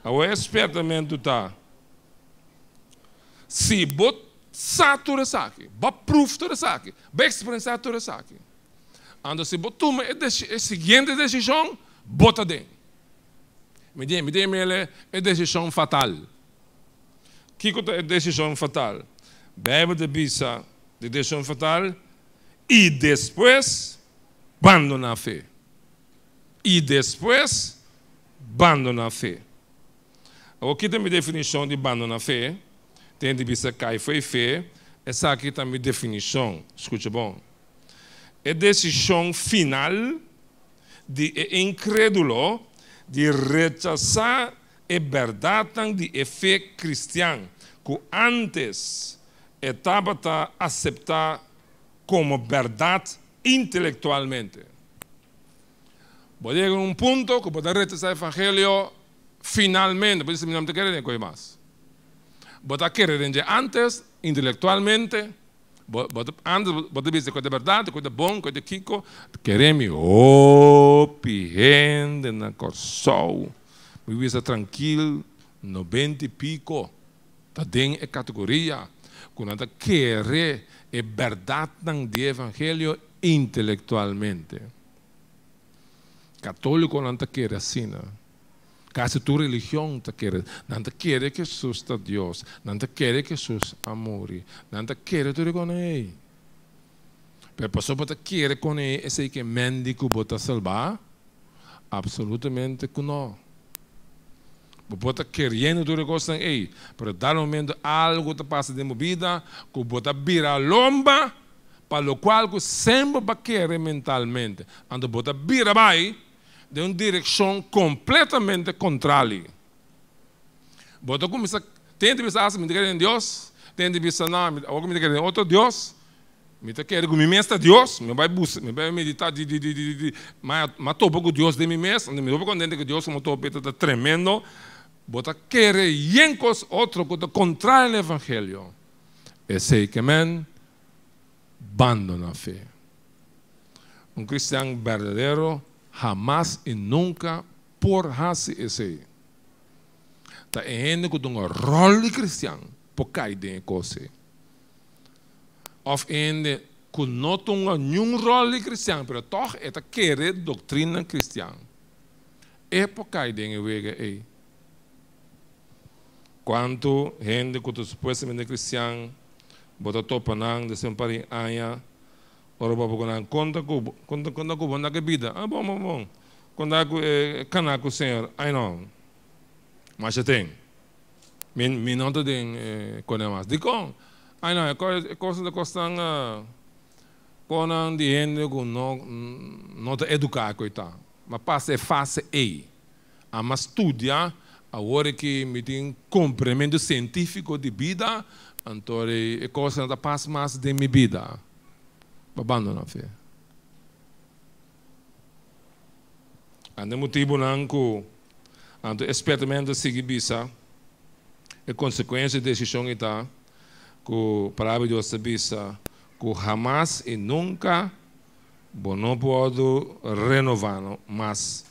A O espertamento está. Se bot satura saque, bot proof tura saque, bem experiência tura saque. Ando se bot toma a seguinte decisão, bota dentro. Me dê me diz, ele é decisão fatal. Que é decisão fatal? bebe de Bisa, de decisão fatal. E depois, abandona a fé. E depois, abandona a fé. Aqui a definição de abandonar a fé. Tem de vista cai foi fé. Essa aqui também definição. Escute bom. É decisão final de é incrédulo de rechazar a verdade de fé cristã que antes estava a aceitar como verdade intelectualmente. Voy a llegar a un punto que a rechazar el Evangelio finalmente, porque te quieren que más. Voy a querer antes, intelectualmente, antes a decir que es verdad, que es bueno, que es mi queremos de gente corazón voy a visa tranquilo, noventa y pico, también es categoría cuando te anda verdad verdad evangelio evangelio intelectualmente. Católico não te quer assim. não. Casi tu religião te quer. Não te quer que Jesus está Deus. Não te quer que Jesus amor. Não te quer tu com ele. Pero pasó para querer con él sei que mendigo pode salvar? Absolutamente que não. Bota querendo tu coisa em ei, pero dar momento algo te passa de movida, que virar vira lomba, para o qual sempre querer mentalmente. Ando bota vira vai de uma direção completamente contrária. Bota começa, tenta pensar assim, me quer em Deus, tenta pensar, não, agora me quer em outro Deus, me querer com mim mesmo Deus, me vai buscar, me vai meditar, de, de, de, de, de. mas mas topo com Deus de mim mesmo, me topo contente que Deus, me topo, está tremendo, bota querer em outro, contrário o evangelho. Esse sei que, amém? bando na fé. Um cristão verdadeiro jamais e nunca por se esse. Tá ene que um rol cristão por cair coisa. Of ene que não tem nenhum rol cristão, mas toch é querer doutrina cristã. É por cair dentro é. Quanto gente que supostamente cristão bota topa nang de sempari anya ora babo nang conta cubo conta conta cubo que vida ah bom bom bom conta cu eh, canaco senhor ai não mas já tem min min não tem coisa eh, é mais de com ai não é, é coisa da costan conan ah, de gente com não não te educar coitá mas passa é fácil ei ah, mas estudia hora que me tem complemento científico de vida Antore, e cosa da paz mais de minha vida. Babando na fé. Ande motivo nanco, ando espertamento seguir bisa, e consequência de decisão está, que para a Deus bisa, que jamais e nunca não posso renovar, mas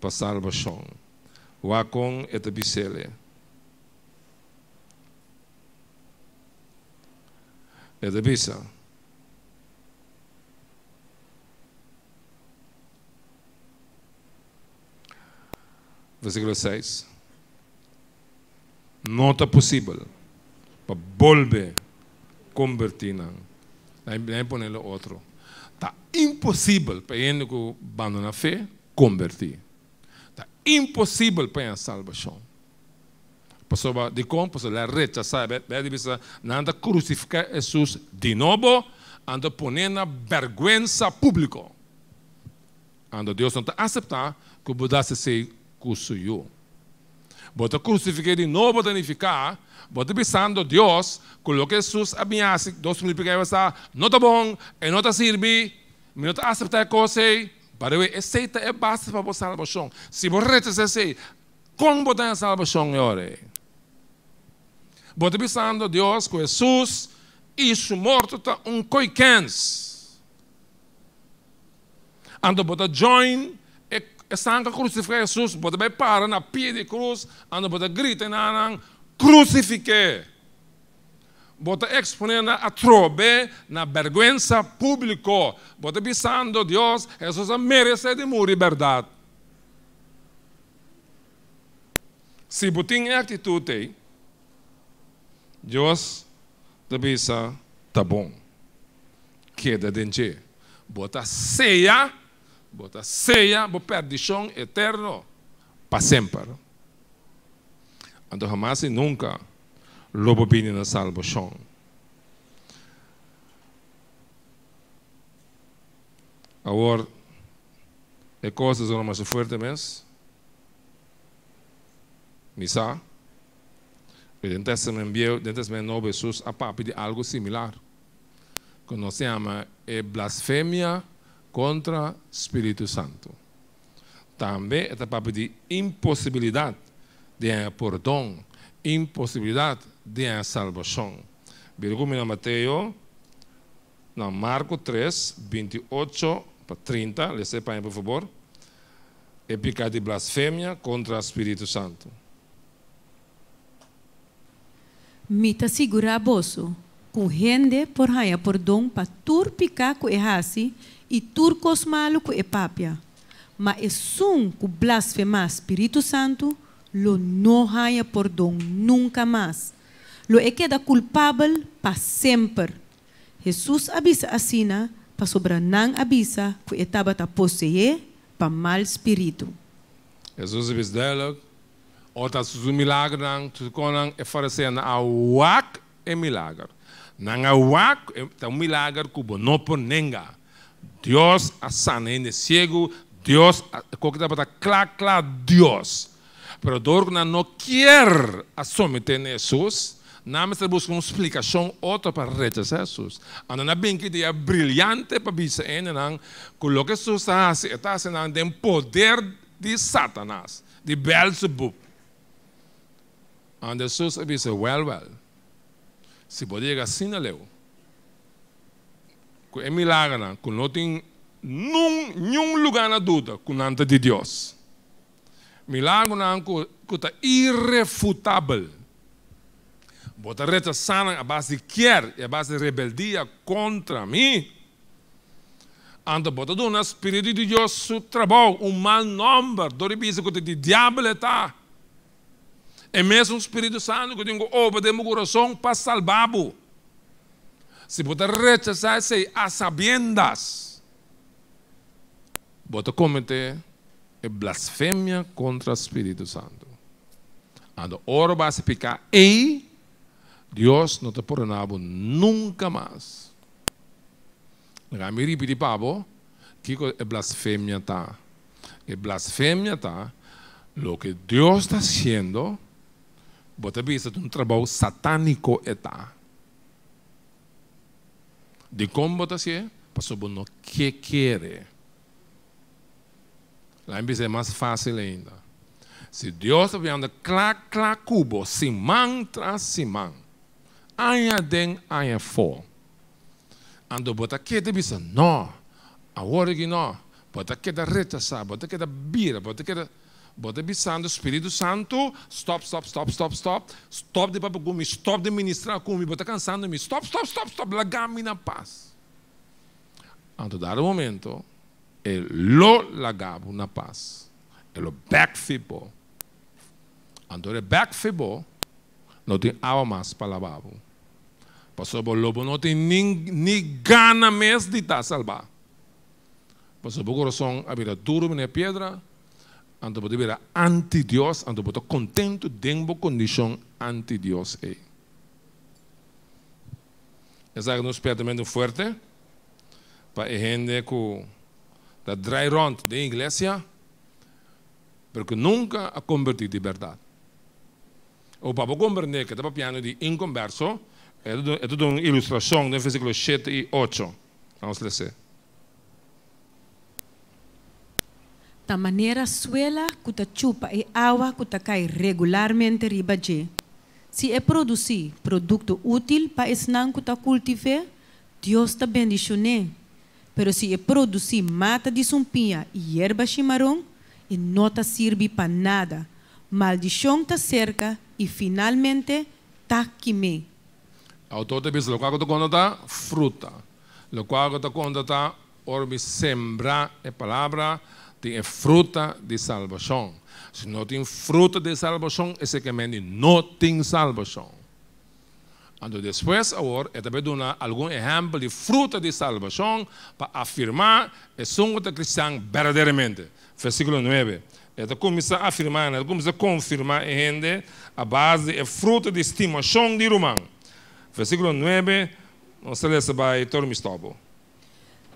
para o acon é esta bisele. é da Bissau. Versículo 6. Não é possível para volver convertir. Nem ele outro. Está impossível para ele que abandona a fé convertir. Está impossível para a salvação. Pessoa de com, pessoa la rechaçar, anda crucificar Jesus de novo, anda poner na vergonha pública. Anda Deus não aceitar que mudasse se cusuiu. Bota crucificar de novo, danificar, bota pensando Deus, coloque Jesus a minha dois mil pegadas, não tá bom, e não tá sirve, não tá aceitar a coisa, para eu aceita é base para você salvação. Se você rechaçar, como botar a salvação, agora? Bote pensando, Deus, que Jesus, isso morto tá um coiquens. Ando botar join, e, e sangue crucifica Jesus, bota bem para na pia de cruz, ando bota grita na nan, crucifique. Bota exponendo a trobe na vergonha público. Bota pisando Deus, Jesus merece de morrer verdade. Se botin atitude, Deus também está tá bom. Queda dente. Bota ceia, bota ceia, bo perdição eterno, para sempre. Então, jamais e nunca, lobo bini na salvação. Agora, é eu não mais forte mesmo. misa. Pero entonces me envió, entonces me envió a de algo similar, que nos chama eh, blasfemia contra Espírito Santo. Também é papo de impossibilidade de perdão, impossibilidade de salvação. Virgulha Mateo, na Marco 3, 28 para 30, lê por favor. É pecado de blasfêmia contra o Espírito Santo. Mita segura com rende por raia por dom pa com cu errasi e turcos malo e papia, mas é sum com blasfemar Espírito Santo, lo não raia por dom nunca mais. Lo é queda culpável para sempre. Jesus avisa assina para sobra nan avisa cu etaba ta posee para mal espírito. Jesus avisa dialogue Oder zu Milagre não zu können erfahren a wak é milagre. Não é wak é um milagre cubo não por nenga. Deus a sana é cego. Deus qualquer para clá clá Deus. Pero dor na não quer assumir someter Jesus. Não me busca uma explicação outra para rechazar Jesus. Anda na bem que é brilhante para bisa ene não coloca Jesus a se está sendo tem poder de Satanás, de Beelzebub. And the soul service said, well, well, si puede llegar sin aleo. Que é milagre, né? que não tem num, nenhum lugar na dúvida com nada de Deus. Milagre não que está irrefutável. Bota rechazando a base de quer, a base de rebeldia contra mim. Anda bota do na espírito de Deus, seu trabalho, um mal nombre, dor e bisa que o diabo está. É mesmo o Espírito Santo que tem que obter meu coração para salvar-vos. Se você rechazar isso a sabiendas, você comete blasfêmia contra o Espírito Santo. Quando ora vai se picar e Deus não te perdonava nunca mais. Agora me repete, Pablo, que é blasfêmia tá? É blasfêmia tá? Lo que Deus está fazendo, Botabista de um trabalho satânico está. De como você passou por que quer. Lá em é mais fácil ainda. Se Deus viando clac clac cubo, simão tras simão, anha den, anha for. Ando bota que te bisa, no, agora que não, bota que da rechaçar, bota que da bira, bota que da o Espírito Santo, stop, stop, stop, stop, stop, stop de papo comigo, stop de ministrar comigo, está cansando me stop, stop, stop, stop, largar-me na paz. dar o momento, ele lo largava na paz. Ele backfibou. Antes o backfibou, não tem água mais para lavar. Por Lobo não tem nem gana mesmo de estar salvar. Pastor Bocorosão, a abriu duro, minha pedra, Ando puedo ver anti Dios, ando puedo contento denbo condición anti Dios. Es algo nos pedimos fuerte para gente que da dry run de iglesia, porque nunca ha convertido de verdad. O para comprender que estaba piano de inconverso, es una ilustración del versículo 7 e 8. Vamos a leer. Da maneira suela cuta chupa e água cuta cai regularmente riba de. Se é produzir produto útil para esnan cuta cultive, Deus ta bendicione. Pero se é produzir mata de sumpinha e erva chimarrão, e não te serve para nada. Maldição ta cerca e finalmente taquime. O autor te diz, o que te conta fruta. O que te conta, orbe sembrar e palavra, tem é fruta de salvação. Se não tem fruta de salvação, esse mente não tem salvação. Então, depois, agora, eu é também dou algum exemplo de fruta de salvação para afirmar que um cristão verdadeiramente. Versículo 9. É, ela então, começa a afirmar, ela né? começa a confirmar a gente a base de fruta de estimação de Romão. Versículo 9, vai todo para Tormistóbulo.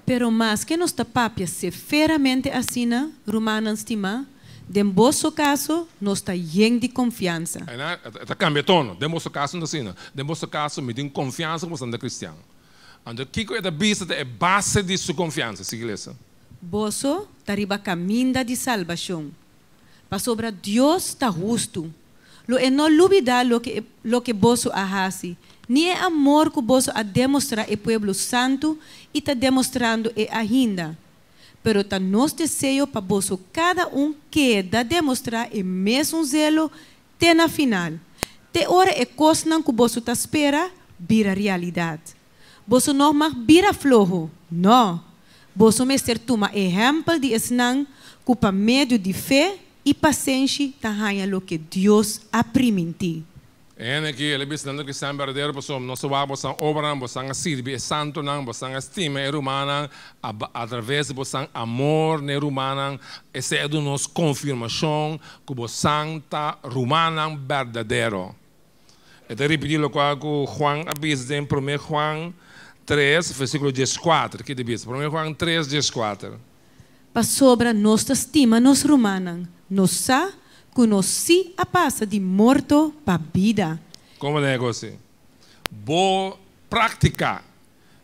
Pero mas que nos se severamente assina Romanos Timã, dem vosso caso, nós está de confiança. Está cambia tono. Dem vosso caso, não assina. Dem vosso caso, me tem confiança como sendo cristão. Ando kiko é da bista é base de sua confiança, siga isso. Vosso riba caminda de salvação. Para sobre Deus está justo. Lo é não duvidar lo que lo que vosso arrasi é amor que vos a demonstrar o povo santo e está demonstrando e ainda. Pero está nos desejo para vos cada um que da demonstrar e mesmo zelo até na final. Te ora e cosnan que vos está espera vira realidade. Vos não mais vira flojo, não. Vos mestre toma exemplo de esnan que para meio de fé e paciência está lo que Deus aprime em ti aqui, ele Eneki elebisanando ki san porque nós nosso abo san obran bosan sirbi santo nós bosan estima rumana através de bosan amor é rumana esse é do nos confirmação que bosan ta rumana verdadeiro. E te repeti o que o Juan abis em 1 Juan 3 versículo 14 que diz 1 Juan 3 14. Para sobre a nossa estima nós nos rumana, nossa conheci a passa de morto para vida. Como é negócio? Boa prática.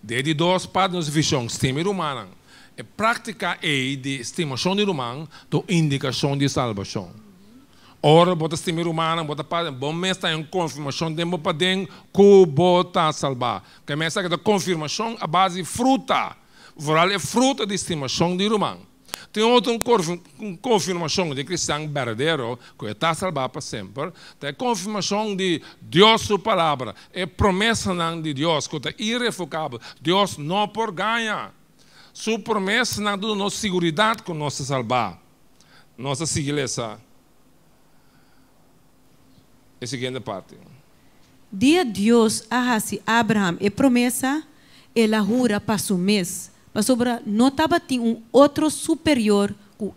Desde dois padrões de visão, estima humana. É e prática é de estimação de humano, do indicação de salvação. Ora, bota estima humana, bota padrão, bom mestre, em confirmação de meu padrão, que bota tá salvar. Que mestre, que da confirmação, a base fruta. Voral é fruta de estimação de humano. Tem outra confirmação de cristão verdadeiro, que está salvado para sempre. Tem confirmação de Deus, sua palavra. É promessa de Deus, que está irrefocável. Deus não por ganha. Sua promessa não dá nossa segurança com nossa salvar. Nossa igreja. A seguinte parte. Dia Deus a Abraham e é promessa, ela jura para seu mês mas sobre no estaba un um otro superior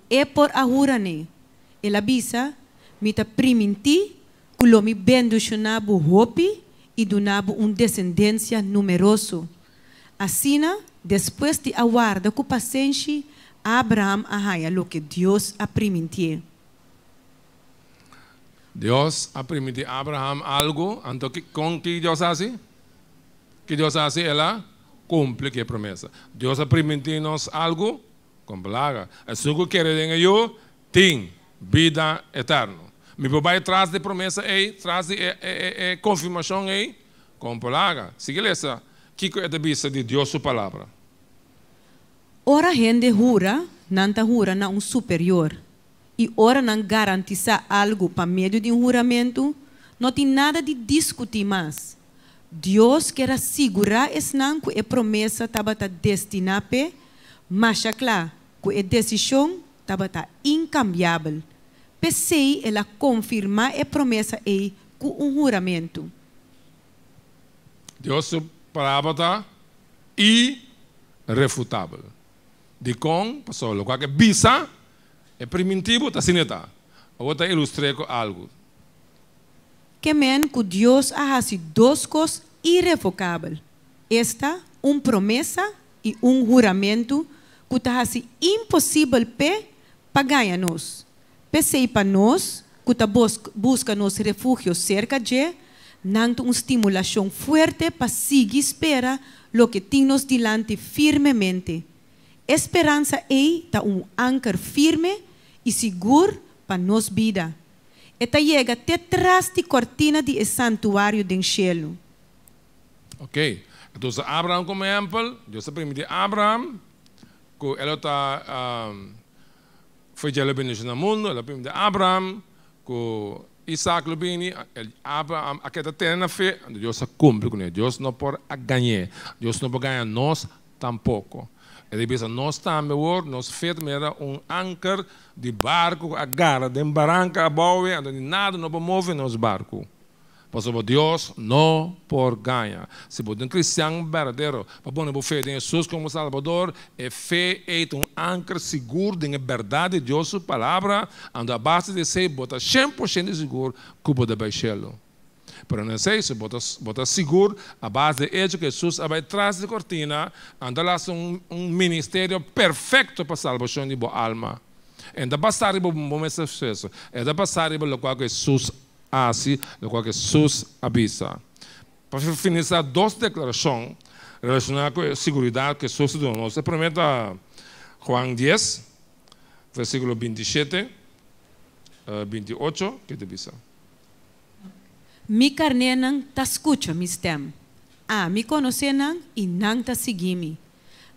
que por ahurane. El abisa, mita priminti, lo mi benduchunabu hopi y un descendencia numeroso. Asina, después de aguarda que Abraham lo que Dios aprimintie. Dios aprimintie a Abraham algo, ¿con qué Dios hace? ¿Qué Dios hace? cumple que promessa Deus promete em nós algo, cumpre lá. Assim que querem eu, tem vida eterna. Meu pai traz de promessa e traz de é, é, é, confirmação e com plaga. Siga essa. Que é a vista de Deus sua palavra? Ora gente jura, nanta tá jura na um superior. E ora não garantiza algo para meio de um juramento, não tem nada de discutir mais Deus quer assegurar esse nanco e é promessa tabata destinar mas é claro que a decisão tabata incambiável. Pensei ela confirmar a é promessa e com um juramento. Deus tabata irrefutável. De com, passou, logo que bisa, é primitivo, está sineta. Eu vou te ilustrar algo que men que Deus ha duas coisas irrevocáveis. Esta, uma promessa e um juramento que tá sido impossível pe para ganhar nós. Pensei para nós, que tá busca nos refúgio cerca de, nanto uma estimulação forte para seguir espera lo que nos diante firmemente. Esperança é um âncora firme e seguro para nossa vida. Eta chega até trás de cortina de santuário de enxelo. Ok. Então, Abraão como exemplo, Deus permite Abraão que ele está um, ah, foi de bem no mundo, ele permite Abraão que Isaac lo bini, Abraão aquela terra fé, Deus cumpre com ele. Deus não pode ganhar, Deus não pode ganhar nós tampouco. Ele disse, nós estamos, nós era um âncora de barco, a gara, de barranca, a boia, nada não move nosso barco. o Deus, não por ganha. Se é um cristão verdadeiro, para o fé em Jesus como Salvador, A fé é um âncora seguro da verdade de Deus, sua palavra, anda a base de ser, bota 100% seguro, cubo de baixelo. Pero não sei bota seguro, a base é de que Jesus vai atrás de cortina, anda lá um, um ministério perfeito para a salvação de boa alma. É da passar por um de sucesso. É da passar por qual Jesus hace, lo qual Jesus avisa. Para finalizar, duas declarações relacionadas com a segurança que Jesus nos deu. prometo Juan 10, versículo 27, 28, eh, que te avisa mi carnenan ta escucha mi stem. A mi conocenan y nan ta seguimi.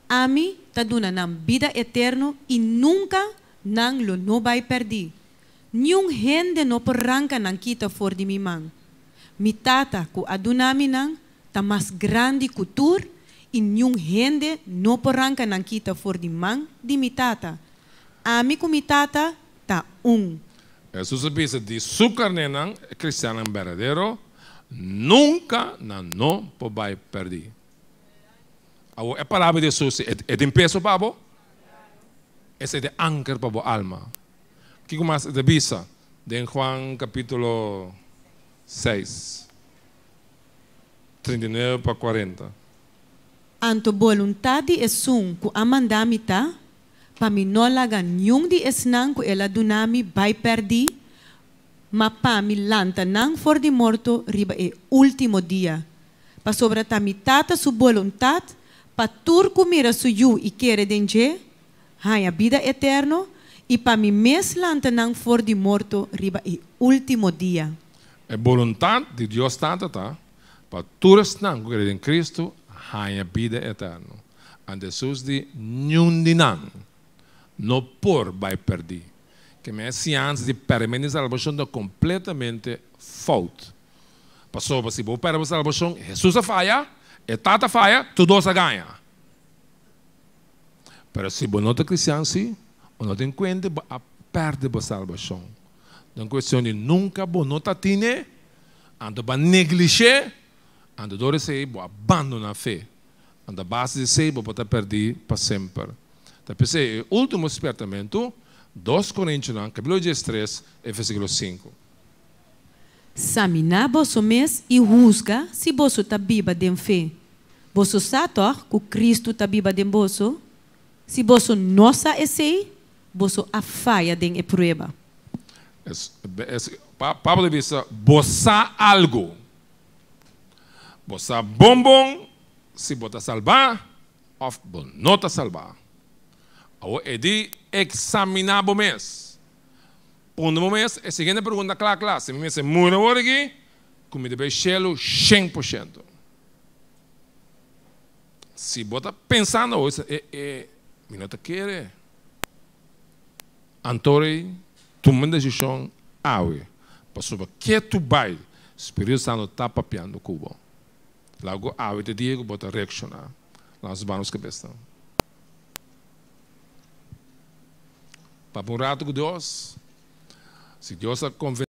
A mi ta dunanan vida eterno y nunca nan lo no vai perdi. Nenhum gente no porranca nan quita for de mi man. Mi tata ku adunami nan ta mas grande cultur e nenhum gente no porranca nan quita for de man de mi tata. A mi ku mi tata ta um. Jesús dice su carne es cristiana en verdadero, nunca no pues vai perder. la palabra de Jesús es de peso para Es é de âncora para alma. ¿Qué más mais de visa? De João capítulo 6, 39 para 40. Anto voluntad y e sum, a pami nolagan yung di esnang ku ela dunami bai perdi, ma pami lanta nang for di morto riba e ultimo dia. Pa sobra tami tata su voluntat, pa tur mira su yu i quere denge, hai a vida eterno, e pa mi mes lanta nang for di morto riba e ultimo dia. E volontà di Dio stata ta, pa tur snang ku crede in Cristo, hai a vida eterno. Ante sus di nyundinan. no por perder que me antes de permanecer a completamente falta. Passou para se vou para a salvação, Jesus a falha, e tata falha, tudo se ganha. Mas se você não é cristão, você não tem conta, a perde a salvação. Então, questão de nunca bonota tine, anda para negligir, anda dor abandonar a fé. Anda base de se, vou perder para sempre o então, último despertamento, 2 Coríntios, né? capítulo 13, versículo 5. Samina vosso mês e rusga se vosso está biba de fé. Vosso sator, com Cristo está biba de vosso. Se vosso nossa essei, vosso afaia de e prueba. Pablo diz, boçar algo. Boçar bombom, se botar salvar, of, não está salvar es di examinar mes. o mes, la siguiente pregunta, claro, claro, si me dice muy bueno aquí, como debe ser 100%. Se está pensando, hoje, é, é, minota quer. Antore, toma decisão, aue. Passou para que tu vai? Espírito Santo está papeando cubo, Logo, aue te digo, bota reaccionar. Lá os banos que bestam. para morar com Deus. Se Deus a convencer